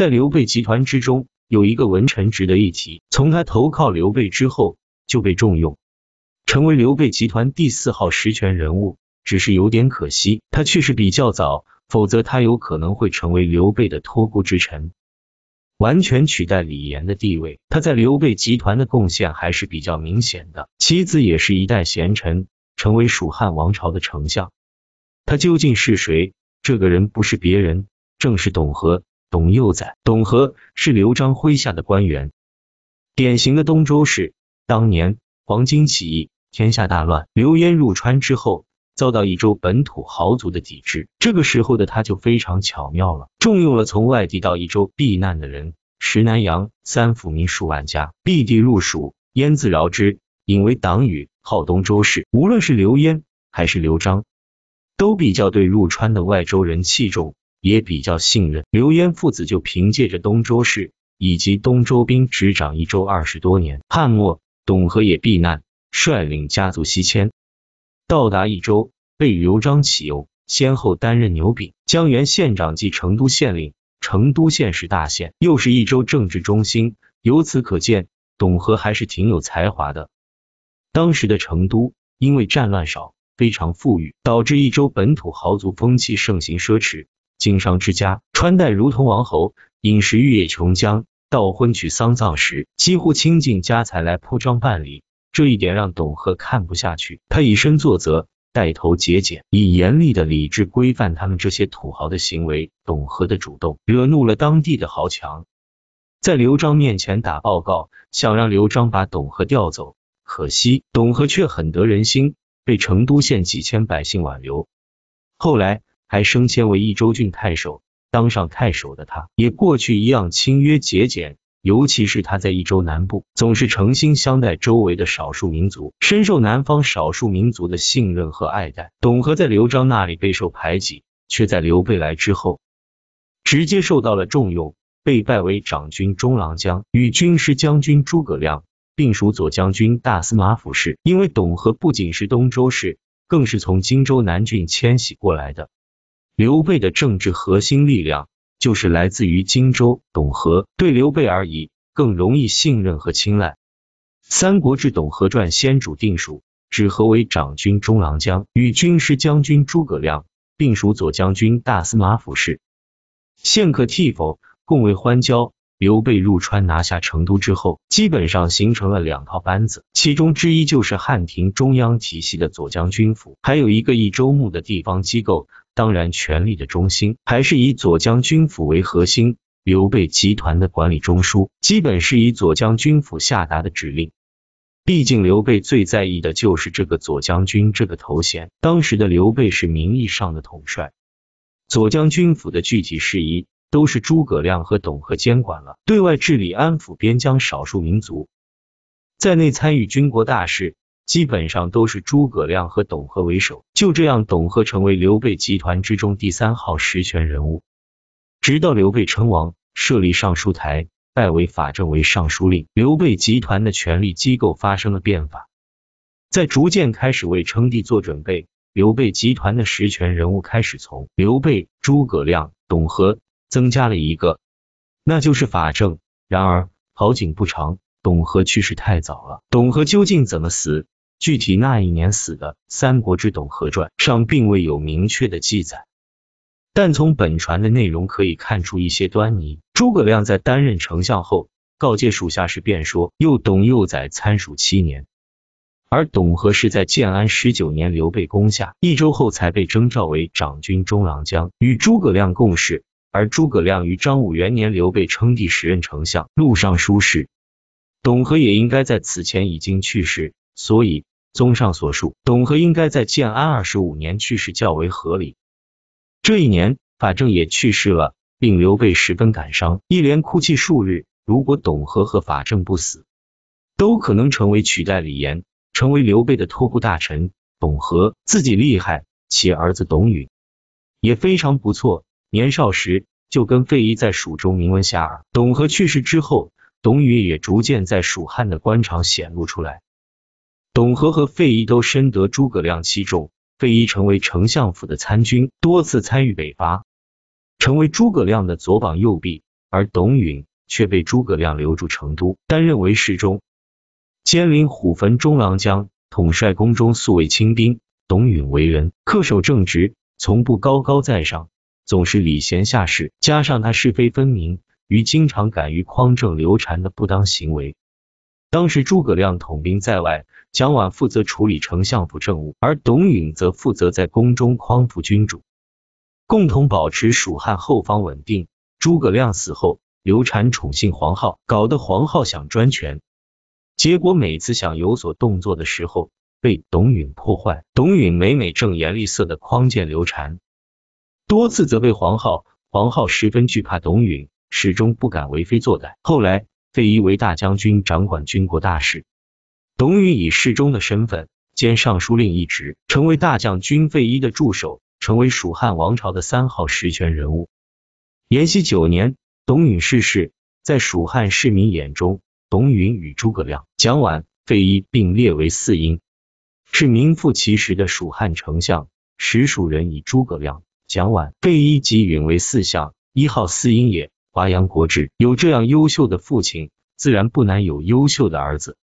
在刘备集团之中，有一个文臣值得一提。从他投靠刘备之后，就被重用，成为刘备集团第四号实权人物。只是有点可惜，他去世比较早，否则他有可能会成为刘备的托孤之臣，完全取代李严的地位。他在刘备集团的贡献还是比较明显的，其子也是一代贤臣，成为蜀汉王朝的丞相。他究竟是谁？这个人不是别人，正是董和。董幼宰、董和是刘璋麾下的官员，典型的东周氏。当年黄巾起义，天下大乱，刘焉入川之后，遭到益州本土豪族的抵制。这个时候的他就非常巧妙了，重用了从外地到益州避难的人，石南阳三府民数万家，避地入蜀，焉自饶之，引为党羽，号东周氏。无论是刘焉还是刘璋，都比较对入川的外州人器重。也比较信任刘焉父子，就凭借着东周士以及东周兵执掌益州二十多年。汉末，董和也避难，率领家族西迁，到达益州，被刘璋启用，先后担任牛柄、江原县长及成都县令。成都县是大县，又是益州政治中心，由此可见，董和还是挺有才华的。当时的成都因为战乱少，非常富裕，导致益州本土豪族风气盛行奢侈。经商之家穿戴如同王侯，饮食欲液穷江。到婚娶丧葬时，几乎倾尽家财来铺张办理。这一点让董和看不下去，他以身作则，带头节俭，以严厉的礼制规范他们这些土豪的行为。董和的主动惹怒了当地的豪强，在刘璋面前打报告，想让刘璋把董和调走。可惜董和却很得人心，被成都县几千百姓挽留。后来。还升迁为益州郡太守，当上太守的他，也过去一样清约节俭。尤其是他在益州南部，总是诚心相待周围的少数民族，深受南方少数民族的信任和爱戴。董和在刘璋那里备受排挤，却在刘备来之后，直接受到了重用，被拜为长军中郎将，与军师将军诸葛亮并属左将军大司马府事。因为董和不仅是东周士，更是从荆州南郡迁徙过来的。刘备的政治核心力量就是来自于荆州董和，对刘备而言更容易信任和青睐。《三国志·董和传》：先主定蜀，指何为长军中郎将，与军师将军诸葛亮并属左将军大司马府事。献客替否，共为欢交。刘备入川拿下成都之后，基本上形成了两套班子，其中之一就是汉庭中央体系的左将军府，还有一个益州牧的地方机构。当然，权力的中心还是以左将军府为核心，刘备集团的管理中枢，基本是以左将军府下达的指令。毕竟刘备最在意的就是这个左将军这个头衔，当时的刘备是名义上的统帅。左将军府的具体事宜都是诸葛亮和董和监管了，对外治理安抚边疆少数民族，在内参与军国大事。基本上都是诸葛亮和董和为首，就这样，董和成为刘备集团之中第三号实权人物。直到刘备称王，设立尚书台，拜为法正为尚书令，刘备集团的权力机构发生了变法，在逐渐开始为称帝做准备。刘备集团的实权人物开始从刘备、诸葛亮、董和增加了一个，那就是法正。然而好景不长，董和去世太早了。董和究竟怎么死？具体那一年死的，《三国志·董和传》上并未有明确的记载，但从本传的内容可以看出一些端倪。诸葛亮在担任丞相后，告诫属下时便说：“又董幼宰参蜀七年。”而董和是在建安十九年刘备攻下一周后才被征召为长军中郎将，与诸葛亮共事。而诸葛亮于张武元年刘备称帝时任丞相、录尚书事，董和也应该在此前已经去世，所以。综上所述，董和应该在建安二十五年去世较为合理。这一年，法正也去世了，令刘备十分感伤，一连哭泣数日。如果董和和法正不死，都可能成为取代李严，成为刘备的托孤大臣。董和自己厉害，其儿子董允也非常不错，年少时就跟费祎在蜀中名闻遐迩。董和去世之后，董允也逐渐在蜀汉的官场显露出来。董和和费祎都深得诸葛亮器重，费祎成为丞相府的参军，多次参与北伐，成为诸葛亮的左膀右臂；而董允却被诸葛亮留住成都，担任为侍中、兼领虎贲中郎将，统率宫中宿卫亲兵。董允为人恪守正直，从不高高在上，总是礼贤下士，加上他是非分明，与经常敢于匡正刘禅的不当行为。当时诸葛亮统兵在外，蒋琬负责处理丞相府政务，而董允则负责在宫中匡扶君主，共同保持蜀汉后方稳定。诸葛亮死后，刘禅宠幸黄皓，搞得黄皓想专权，结果每次想有所动作的时候，被董允破坏。董允每每正言厉色的匡谏刘禅，多次责备黄皓，黄皓十分惧怕董允，始终不敢为非作歹。后来，费祎为大将军，掌管军国大事。董允以侍中的身份兼尚书令一职，成为大将军费祎的助手，成为蜀汉王朝的三号实权人物。延熙九年，董允逝世。在蜀汉市民眼中，董允与诸葛亮、蒋琬、费祎并列为四英，是名副其实的蜀汉丞相。实蜀人以诸葛亮、蒋琬、费祎及允为四相，一号四英也。华阳国志有这样优秀的父亲，自然不难有优秀的儿子。